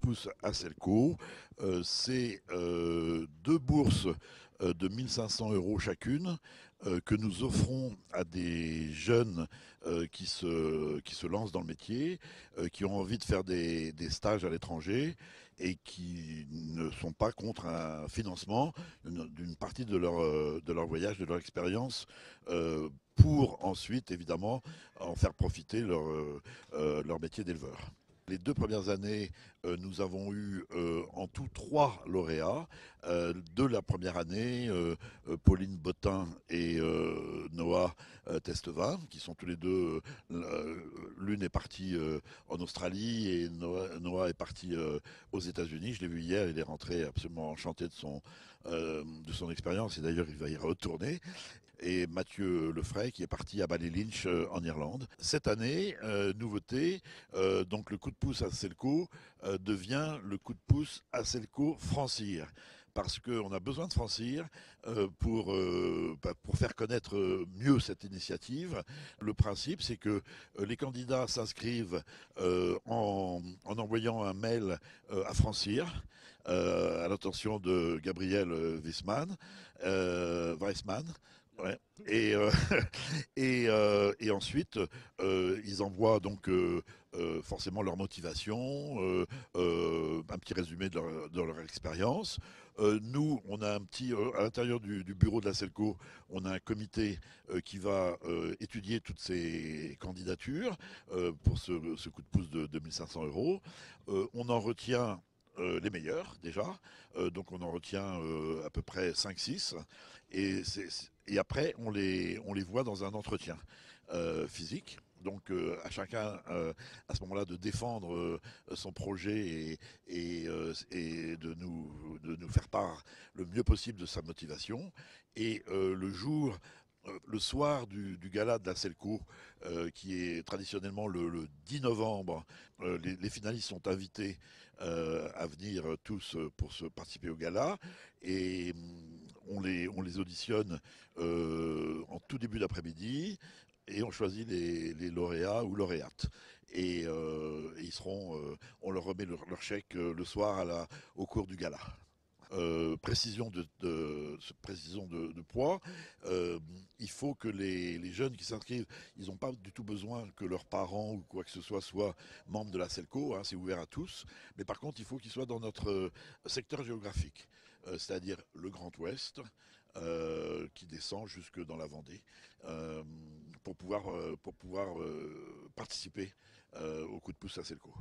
pousse à Selco. Euh, c'est euh, deux bourses euh, de 1500 euros chacune que nous offrons à des jeunes qui, se, qui se lancent dans le métier, qui ont envie de faire des, stages à l'étranger et qui ne sont pas contre un financement d'une partie de leur, de leur voyage, de leur expérience pour ensuite évidemment en faire profiter leur, leur métier d'éleveur. Les deux premières années, euh, nous avons eu euh, en tout trois lauréats. Euh, de la première année, Pauline Bottin et Noah Testevin, qui sont tous les deux, l'une est partie en Australie et Noah, est parti aux États-Unis. Je l'ai vu hier, il est rentré absolument enchanté de son, de son expérience et d'ailleurs il va y retourner et Mathieu Lefray qui est parti à Lynch euh, en Irlande. Cette année, euh, nouveauté, euh, donc le coup de pouce à Selco devient le coup de pouce à Selco Francir parce qu'on a besoin de Francir pour, bah, pour faire connaître mieux cette initiative. Le principe, c'est que les candidats s'inscrivent en, envoyant un mail à Francir. à l'attention de Gabriel Weissmann, Weissmann euh, euh, et, ensuite, euh, ils envoient donc forcément leur motivation, un petit résumé de leur, expérience. nous, on a un petit, à l'intérieur du, bureau de la CELCO, on a un comité qui va étudier toutes ces candidatures pour ce, ce, coup de pouce de 2500 euros. on en retient euh, les meilleurs déjà. Euh, donc on en retient euh, à peu près 5-6. Et, après, on les, on les voit dans un entretien physique. Donc à chacun à ce moment-là de défendre son projet et, et, de, nous, de nous faire part le mieux possible de sa motivation. Et le jour euh, le soir du, gala de la Selcourt, euh, qui est traditionnellement le, 10 novembre, euh, les, finalistes sont invités à venir tous pour se participer au gala. Et mm, on les, on les auditionne en tout début d'après-midi et on choisit les, lauréats ou lauréates. Et, ils seront, on leur remet leur, chèque le soir au cours du gala. précision de, de, poids il faut que les, jeunes qui s'inscrivent, ils n'ont pas du tout besoin que leurs parents ou quoi que ce soit soient membres de la SELCO, hein, c'est ouvert à tous. Mais par contre, il faut qu'ils soient dans notre euh, secteur géographique, euh, c'est-à-dire le Grand Ouest, euh, qui descend jusque dans la Vendée, pour pouvoir, pour pouvoir participer au coup de pouce à SELCO.